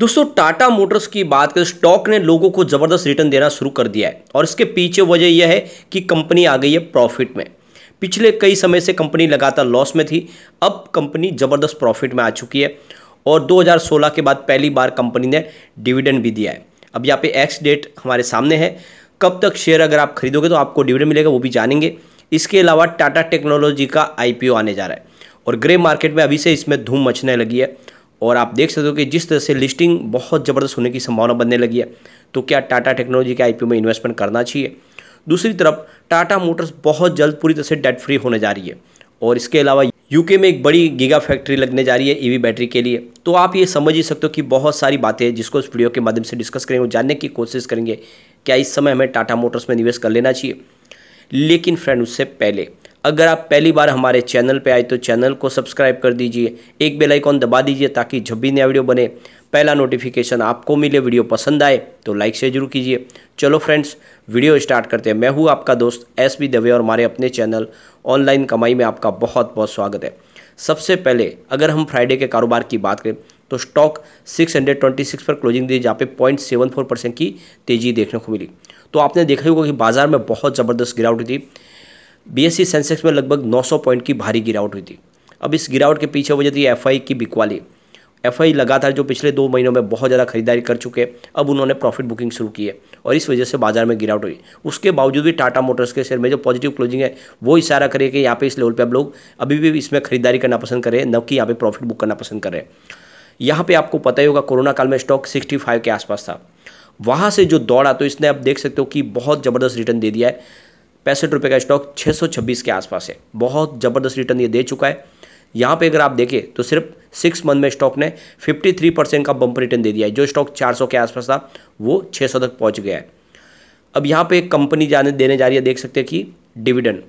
दोस्तों टाटा मोटर्स की बात करें स्टॉक ने लोगों को ज़बरदस्त रिटर्न देना शुरू कर दिया है और इसके पीछे वजह यह है कि कंपनी आ गई है प्रॉफिट में पिछले कई समय से कंपनी लगातार लॉस में थी अब कंपनी ज़बरदस्त प्रॉफिट में आ चुकी है और 2016 के बाद पहली बार कंपनी ने डिविडेंड भी दिया है अब यहाँ पे एक्स डेट हमारे सामने है कब तक शेयर अगर आप खरीदोगे तो आपको डिविडेंड मिलेगा वो भी जानेंगे इसके अलावा टाटा टेक्नोलॉजी का आईपीओ आने जा रहा है और ग्रे मार्केट में अभी से इसमें धूम मचने लगी है और आप देख सकते हो कि जिस तरह से लिस्टिंग बहुत ज़बरदस्त होने की संभावना बनने लगी है तो क्या टाटा टेक्नोलॉजी के आईपीओ में इन्वेस्टमेंट करना चाहिए दूसरी तरफ टाटा मोटर्स बहुत जल्द पूरी तरह से डेट फ्री होने जा रही है और इसके अलावा यूके में एक बड़ी गीगा फैक्ट्री लगने जा रही है ईवी e बैटरी के लिए तो आप ये समझ ही सकते हो कि बहुत सारी बातें जिसको इस वीडियो के माध्यम से डिस्कस करेंगे और जानने की कोशिश करेंगे क्या इस समय हमें टाटा मोटर्स में निवेश कर लेना चाहिए लेकिन फ्रेंड उससे पहले अगर आप पहली बार हमारे चैनल पे आए तो चैनल को सब्सक्राइब कर दीजिए एक बेल आइकॉन दबा दीजिए ताकि जब भी नया वीडियो बने पहला नोटिफिकेशन आपको मिले वीडियो पसंद आए तो लाइक से जरूर कीजिए चलो फ्रेंड्स वीडियो स्टार्ट करते हैं मैं हूँ आपका दोस्त एस बी दवे और हमारे अपने चैनल ऑनलाइन कमाई में आपका बहुत बहुत स्वागत है सबसे पहले अगर हम फ्राइडे के कारोबार की बात करें तो स्टॉक 626 पर क्लोजिंग दी जहाँ पे 0.74 परसेंट की तेज़ी देखने को मिली तो आपने देखा होगा कि बाज़ार में बहुत ज़बरदस्त गिरावट थी बीएससी सेंसेक्स में लगभग 900 पॉइंट की भारी गिरावट हुई थी अब इस गिरावट के पीछे वजह थी एफआई की बिकवाली एफ आई लगातार जो पिछले दो महीनों में बहुत ज़्यादा खरीदारी कर चुके हैं अब उन्होंने प्रॉफिट बुकिंग शुरू की है और इस वजह से बाजार में गिरावट हुई उसके बावजूद भी टाटा मोटर्स के शेयर में जो पॉजिटिव क्लोजिंग है वो इशारा करिए कि यहाँ पे इस लेवल पे अब लोग अभी भी इसमें खरीदारी करना पसंद करें न कि यहाँ पर प्रॉफिट बुक करना पसंद करें यहाँ पर आपको पता ही होगा कोरोना काल में स्टॉक सिक्सटी के आसपास था वहाँ से जो दौड़ा तो इसने आप देख सकते हो कि बहुत ज़बरदस्त रिटर्न दे दिया है पैंसठ रुपये का स्टॉक 626 के आसपास है बहुत ज़बरदस्त रिटर्न ये दे चुका है यहाँ पे अगर आप देखें तो सिर्फ सिक्स मंथ में स्टॉक ने 53 परसेंट का बम्प रिटर्न दे दिया है जो स्टॉक 400 के आसपास था वो 600 तक पहुँच गया है अब यहाँ पे एक कंपनी जाने देने जा रही है देख सकते हैं कि डिविडेंड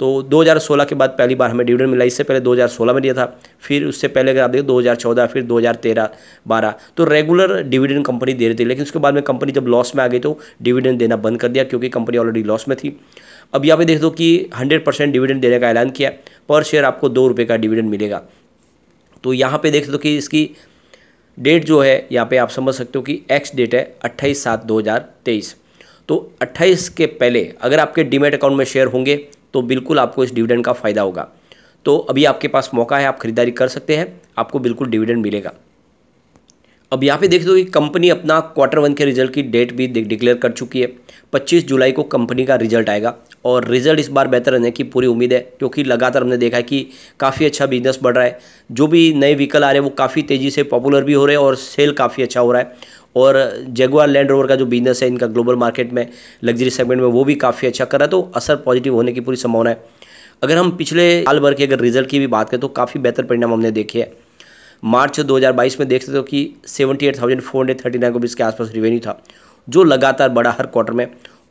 तो 2016 के बाद पहली बार हमें डिविडेंड मिला इससे पहले 2016 में दिया था फिर उससे पहले अगर आप देखो 2014 फिर 2013 12 तो रेगुलर डिविडेंड कंपनी दे रही थी लेकिन उसके बाद में कंपनी जब लॉस में आ गई तो डिविडेंड देना बंद कर दिया क्योंकि कंपनी ऑलरेडी लॉस में थी अब यहाँ पे देख दो कि हंड्रेड परसेंट डिविडेंड देने का ऐलान किया पर शेयर आपको दो रुपये का डिविडेंड मिलेगा तो यहाँ पर देख दो कि इसकी डेट जो है यहाँ पर आप समझ सकते हो कि एक्स डेट है अट्ठाईस सात दो हज़ार तेईस तो अट्ठाईस के पहले अगर आपके डीमेट अकाउंट में शेयर होंगे तो बिल्कुल आपको इस डिविडेंड का फ़ायदा होगा तो अभी आपके पास मौका है आप खरीदारी कर सकते हैं आपको बिल्कुल डिविडेंड मिलेगा अब यहाँ पे देख दो कि कंपनी अपना क्वार्टर वन के रिजल्ट की डेट भी डिक्लेयर कर चुकी है 25 जुलाई को कंपनी का रिजल्ट आएगा और रिजल्ट इस बार बेहतर रहने की पूरी उम्मीद है क्योंकि लगातार हमने देखा है कि काफ़ी अच्छा बिजनेस बढ़ रहा है जो भी नए व्हीकल आ रहे हैं वो काफ़ी तेज़ी से पॉपुलर भी हो रहे हैं और सेल काफ़ी अच्छा हो रहा है और जेगुआर लैंड रोवर का जो बिजनेस है इनका ग्लोबल मार्केट में लग्जरी सेगमेंट में वो भी काफ़ी अच्छा कर रहा है तो असर पॉजिटिव होने की पूरी संभावना है अगर हम पिछले साल भर के अगर रिजल्ट की भी बात करें तो काफ़ी बेहतर परिणाम हमने देखे हैं मार्च 2022 में देख सकते हो कि seventy eight thousand four hundred thirty nine crore इसके आसपास रिवेन्यू था जो लगातार बढ़ा हर क्वार्टर में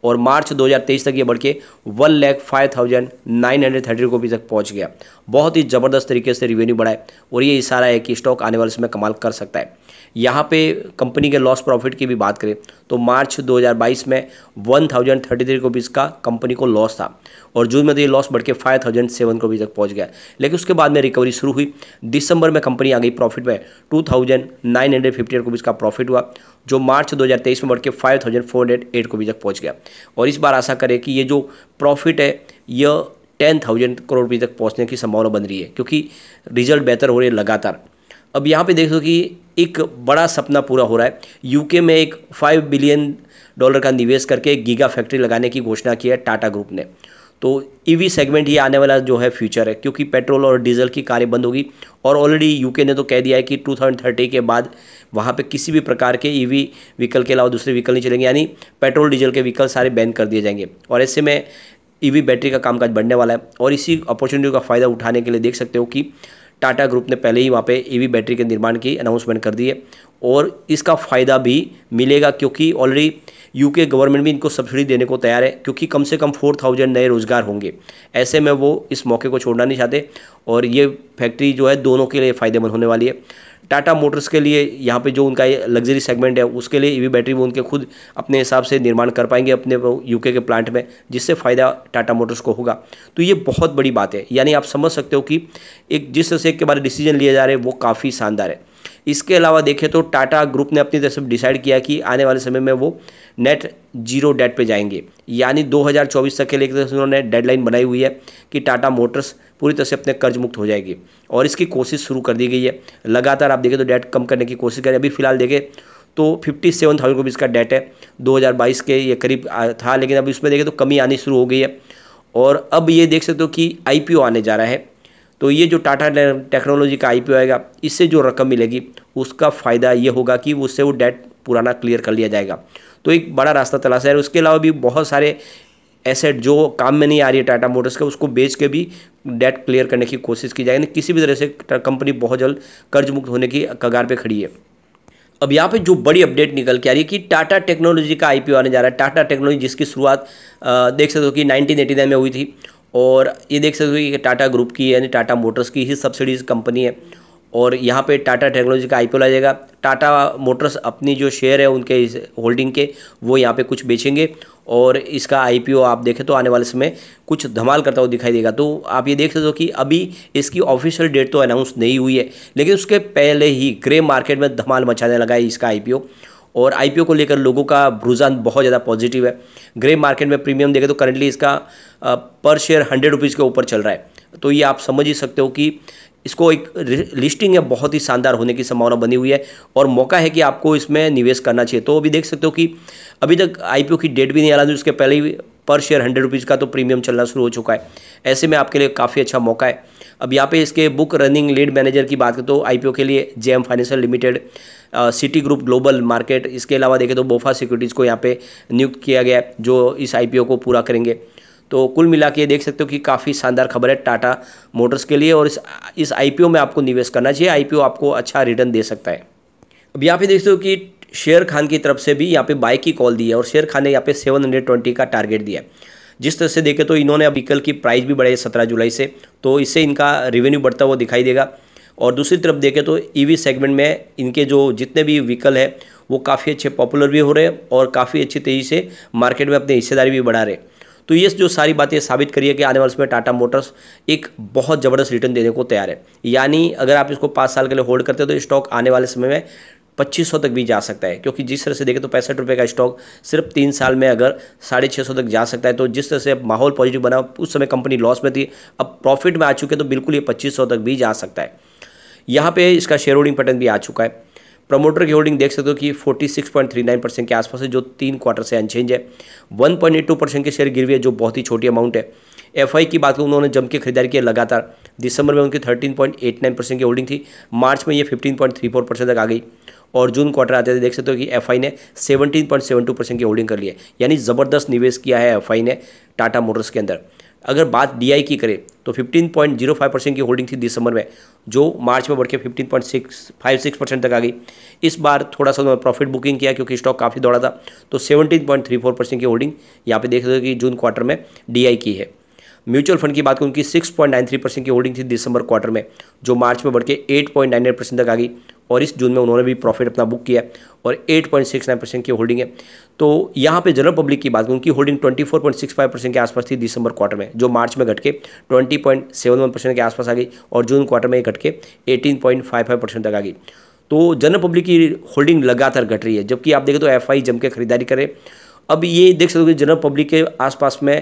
और मार्च 2023 तक ये बढ़ के one lakh five thousand nine hundred thirty rupee तक पहुंच गया बहुत ही ज़बरदस्त तरीके से रिवेन्यू बढ़ाए और ये इशारा है कि स्टॉक आने वाले समय कमाल कर सकता है यहाँ पे कंपनी के लॉस प्रॉफिट की भी बात करें तो मार्च 2022 में one thousand thirty three rupees का कंपनी को लॉस था और जून में तो ये लॉस बढ़ के फाइव थाउजेंड सेवन करोड़ तक पहुंच गया लेकिन उसके बाद में रिकवरी शुरू हुई दिसंबर में कंपनी आ गई प्रॉफिट में two thousand nine hundred fifty eight का प्रॉफिट हुआ जो मार्च दो हज़ार तेईस में बढ़ के five thousand four hundred eight को भी तक पहुंच गया और इस बार आशा करें कि ये जो प्रॉफिट है यह टेन थाउजेंड करोड़ रुपये तक पहुँचने की संभावना बन रही है क्योंकि रिजल्ट बेहतर हो रहे हैं लगातार अब यहाँ पे दो कि एक बड़ा सपना पूरा हो रहा है यूके में एक फाइव बिलियन डॉलर का निवेश करके एक गीगा फैक्ट्री लगाने की घोषणा की है टाटा ग्रुप ने तो ईवी e सेगमेंट ये आने वाला जो है फ्यूचर है क्योंकि पेट्रोल और डीजल की कारें बंद होगी और ऑलरेडी यूके ने तो कह दिया है कि थर्टी के बाद वहाँ पे किसी भी प्रकार के ईवी e व्हीकल के अलावा दूसरे व्हीकल नहीं चलेंगे यानी पेट्रोल डीजल के व्हीकल सारे बैन कर दिए जाएंगे और ऐसे में ईवी e बैटरी का कामकाज बढ़ने वाला है और इसी अपॉर्चुनिटी का फ़ायदा उठाने के लिए देख सकते हो कि टाटा ग्रुप ने पहले ही वहाँ पे ईवी बैटरी के निर्माण की अनाउंसमेंट कर दी है और इसका फ़ायदा भी मिलेगा क्योंकि ऑलरेडी यूके गवर्नमेंट भी इनको सब्सिडी देने को तैयार है क्योंकि कम से कम फोर थाउजेंड नए रोज़गार होंगे ऐसे में वो इस मौके को छोड़ना नहीं चाहते और ये फैक्ट्री जो है दोनों के लिए फ़ायदेमंद होने वाली है टाटा मोटर्स के लिए यहाँ पे जो उनका लग्जरी सेगमेंट है उसके लिए ईवी बैटरी वो उनके खुद अपने हिसाब से निर्माण कर पाएंगे अपने यूके के प्लांट में जिससे फ़ायदा टाटा मोटर्स को होगा तो ये बहुत बड़ी बात है यानी आप समझ सकते हो कि एक जिस तरह से एक के बारे डिसीजन लिए जा रहे हैं वो काफ़ी शानदार है इसके अलावा देखें तो टाटा ग्रुप ने अपनी तरफ से डिसाइड किया कि आने वाले समय में वो नेट जीरो डेट पे जाएंगे यानी 2024 तक के लिए उन्होंने डेडलाइन बनाई हुई है कि टाटा मोटर्स पूरी तरह से अपने कर्ज मुक्त हो जाएगी और इसकी कोशिश शुरू कर दी गई है लगातार आप देखें तो डेट कम करने की कोशिश करें अभी फिलहाल देखें तो फिफ्टी सेवन थाउजेंड रुपीज़ का डेट है 2022 के ये करीब था लेकिन अभी उसमें देखें तो कमी आनी शुरू हो गई है और अब ये देख सकते हो कि आई आने जा रहा है तो ये जो टाटा टेक्नोलॉजी का आईपीओ आएगा इससे जो रकम मिलेगी उसका फ़ायदा ये होगा कि उससे वो डेट पुराना क्लियर कर लिया जाएगा तो एक बड़ा रास्ता तलाश है उसके अलावा भी बहुत सारे एसेट जो काम में नहीं आ रही है टाटा मोटर्स का उसको बेच के भी डेट क्लियर करने की कोशिश की जाएगी किसी भी तरह से कंपनी बहुत जल्द कर्ज मुक्त होने की कगार पर खड़ी है अब यहाँ पे जो बड़ी अपडेट निकल के आ रही है कि टाटा टेक्नोलॉजी का आईपीओ आने जा रहा है टाटा टेक्नोलॉजी जिसकी शुरुआत देख सकते हो कि 1989 में हुई थी और ये देख सकते हो कि टाटा ग्रुप की यानी टाटा मोटर्स की ही सब्सिडीज कंपनी है और यहाँ पे टाटा टेक्नोलॉजी का आईपीओ पी जाएगा टाटा मोटर्स अपनी जो शेयर है उनके होल्डिंग के वो यहाँ पे कुछ बेचेंगे और इसका आईपीओ आप देखें तो आने वाले समय कुछ धमाल करता हुआ दिखाई देगा तो आप ये देख सकते हो कि अभी इसकी ऑफिशियल डेट तो अनाउंस नहीं हुई है लेकिन उसके पहले ही ग्रे मार्केट में धमाल मचाने लगा है इसका आई और आई को लेकर लोगों का रुझान बहुत ज़्यादा पॉजिटिव है ग्रे मार्केट में प्रीमियम देखें तो करंटली इसका पर शेयर हंड्रेड रुपीज़ के ऊपर चल रहा है तो ये आप समझ ही सकते हो कि इसको एक लिस्टिंग है बहुत ही शानदार होने की संभावना बनी हुई है और मौका है कि आपको इसमें निवेश करना चाहिए तो अभी देख सकते हो कि अभी तक आईपीओ की डेट भी नहीं आ रहा उसके पहले ही पर शेयर हंड्रेड रुपीज़ का तो प्रीमियम चलना शुरू हो चुका है ऐसे में आपके लिए काफ़ी अच्छा मौका है अब यहाँ पे इसके बुक रनिंग लीड मैनेजर की बात करें तो आईपीओ के लिए JM Financial Limited Citigroup Global Market इसके अलावा देखें तो बोफा सिक्योरिटीज़ को यहाँ पे नियुक्त किया गया है जो इस आईपीओ को पूरा करेंगे तो कुल मिला के देख सकते हो कि काफ़ी शानदार खबर है टाटा मोटर्स के लिए और इस इस आई में आपको निवेश करना चाहिए आई आपको अच्छा रिटर्न दे सकता है अब यहाँ पे देखते हो कि शेयर खान की तरफ से भी यहाँ पे बाइक की कॉल दी है और शेयर खान ने यहाँ पे ट्वेंटी का टारगेट दिया है जिस तरह से देखें तो इन्होंने अब व्हीकल की प्राइस भी बढ़ाई सत्रह जुलाई से तो इससे इनका रेवेन्यू बढ़ता हुआ दिखाई देगा और दूसरी तरफ देखें तो ई e सेगमेंट में इनके जो जितने भी व्हीकल है वो काफ़ी अच्छे पॉपुलर भी हो रहे हैं और काफ़ी अच्छी तेज़ी से मार्केट में अपनी हिस्सेदारी भी बढ़ा रहे हैं तो ये जो सारी बातें साबित करिए कि आने वाले समय टाटा मोटर्स एक बहुत ज़बरदस्त रिटर्न देने को तैयार है यानी अगर आप इसको पाँच साल के लिए होल्ड करते हो तो स्टॉक आने वाले समय में पच्चीस सौ तक भी जा सकता है क्योंकि जिस तरह से देखें तो पैंसठ रुपये का स्टॉक सिर्फ तीन साल में अगर साढ़े छः सौ तक जा सकता है तो जिस तरह से अब माहौल पॉजिटिव बना उस समय कंपनी लॉस में थी अब प्रॉफिट में आ चुके तो बिल्कुल ये पच्चीस सौ तक भी जा सकता है यहाँ पे इसका शेयर होल्डिंग पैटर्न भी आ चुका है प्रमोटर की होल्डिंग देख सकते हो कि 46.39 परसेंट के आसपास है जो तीन क्वार्टर से अनचेंज है 1.82 परसेंट के शेयर गिर है जो बहुत ही छोटी अमाउंट है एफ की बात करूँ उन्होंने जम के खरीदारी किया लगातार दिसंबर में उनकी 13.89 परसेंट की होल्डिंग थी मार्च में ये 15.34 परसेंट तक आ गई और जून क्वार्टर आते थे देख सकते हो कि एफ ने सेवनटीन की होल्डिंग कर ली है यानी ज़बरदस्त निवेश किया है एफ ने टाटा मोटर्स के अंदर अगर बात डीआई की करें तो 15.05 परसेंट की होल्डिंग थी दिसंबर में जो मार्च में बढ़ के फिफ्टीन परसेंट तक आ गई इस बार थोड़ा सा उन्होंने प्रॉफिट बुकिंग किया क्योंकि स्टॉक काफ़ी दौड़ा था तो 17.34 परसेंट की होल्डिंग यहाँ पे देख सकते हो कि जून क्वार्टर में डीआई की है म्यूचुअल फंड की बात करूँ उनकी 6.93 परसेंट की होल्डिंग थी दिसंबर क्वार्टर में जो मार्च में बढ़ के एट परसेंट तक आ गई और इस जून में उन्होंने भी प्रॉफिट अपना बुक किया और 8.69 परसेंट की होल्डिंग है तो यहाँ पे जनरल पब्लिक की बात उनकी होल्डिंग 24.65 परसेंट के आसपास थी दिसंबर क्वार्टर में जो मार्च में घट के 20.71 परसेंट के आसपास आ गई और जून क्वार्टर में घट के 18.55 परसेंट तक आ गई तो जनरल पब्लिक की होल्डिंग लगातार घट रही है जबकि आप देखें तो एफ आई जम के खरीदारी करें अब ये देख सकते हो कि जनरल पब्लिक के आसपास में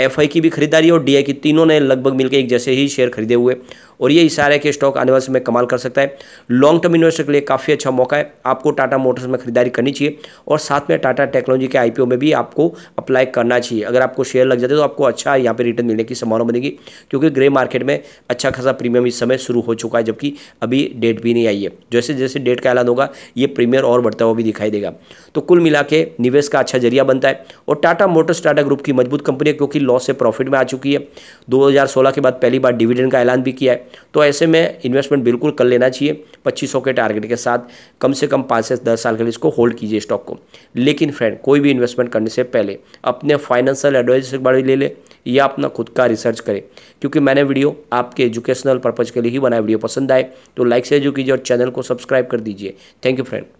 एफ की भी खरीदारी और डी की तीनों ने लगभग मिलकर एक जैसे ही शेयर खरीदे हुए और ये इशारा है कि स्टॉक आने वाले समय कमाल कर सकता है लॉन्ग टर्म इन्वेस्टर के लिए काफ़ी अच्छा मौका है आपको टाटा मोटर्स में खरीदारी करनी चाहिए और साथ में टाटा टेक्नोलॉजी के आईपीओ में भी आपको अप्लाई करना चाहिए अगर आपको शेयर लग जाते तो आपको अच्छा यहाँ पर रिटर्न मिलने की संभावना बनेगी क्योंकि ग्रे मार्केट में अच्छा खासा प्रीमियम इस समय शुरू हो चुका है जबकि अभी डेट भी नहीं आई है जैसे जैसे डेट का ऐलान होगा ये प्रीमियर और बढ़ता हुआ भी दिखाई देगा तो कुल मिला के निवेश का अच्छा जरिया बनता है और टाटा मोटर्स टाटा ग्रुप की मजबूत कंपनी है क्योंकि लॉस से प्रॉफिट में आ चुकी है 2016 के बाद पहली बार डिविडेंड का ऐलान भी किया है तो ऐसे में इन्वेस्टमेंट बिल्कुल कर लेना चाहिए पच्चीस के टारगेट के साथ कम से कम पाँच से दस साल के लिए इसको होल्ड कीजिए स्टॉक को लेकिन फ्रेंड कोई भी इन्वेस्टमेंट करने से पहले अपने फाइनेंशियल एडवाइजर से बड़ी ले ले या अपना खुद का रिसर्च करें क्योंकि मैंने वीडियो आपके एजुकेशनल पर्पज़ के लिए ही बनाया वीडियो पसंद आए तो लाइक से जो कीजिए और चैनल को सब्सक्राइब कर दीजिए थैंक यू फ्रेंड